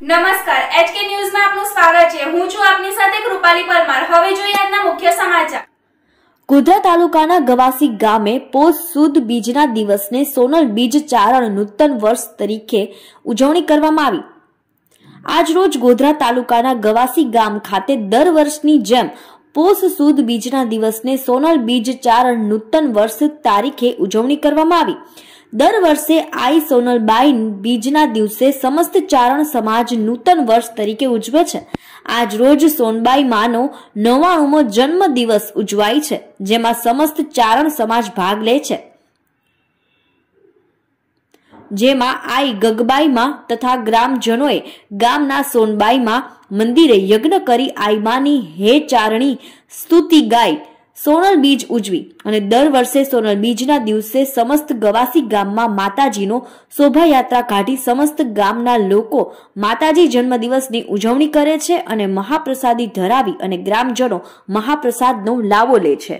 નમસ્કાર એચકે ન્યૂઝમાં આપનું સ્વાગત છે હું છું આપની સાથે કૃપાલી પરમાર હવે જોઈએ આજના મુખ્ય સમાચાર ગોધરા તાલુકાના ગવાસી ગામે પોષ સુદ બીજના દિવસને સોનલ બીજ ચારણ નૂતન વર્ષ તરીકે ઉજવણી કરવામાં આવી આજરોજ ગોધરા તાલુકાના ગવાસી ગામ ખાતે દર વર્ષની જેમ પોષ સુદ બીજના દિવસને સોનલ બીજ ચારણ નૂતન વર્ષ તારીખે ઉજવણી કરવામાં આવી દર વર્ષે આઈ સોનલબાઈ બીજના દિવસે સમસ્ત ચારણ સમાજ નૂતન વર્ષ તરીકે ઉજવે છે આજ રોજ સોનબાઈ માનો નવ્વાણુંમો જન્મ દિવસ ઉજવાય છે જેમાં સમસ્ત ચારણ સમાજ ભાગ લે છે જેમાં આઈ ગગબાઈમાં તથા ગ્રામજનોએ ગામના સોનબાઈમાં મંદિરે યજ્ઞ કરી આઈમાની હે ચારણી સ્તુતિ ગાય સોનલ બીજ ઉજવી અને દર વર્ષે સોનલ બીજના દિવસે સમસ્ત ગવાસી ગામમાં માતાજીનો શોભાયાત્રા કાઢી સમસ્ત ગામના લોકો માતાજી જન્મદિવસની ઉજવણી કરે છે અને મહાપ્રસાદી ધરાવી અને ગ્રામજનો મહાપ્રસાદનો લાવો લે છે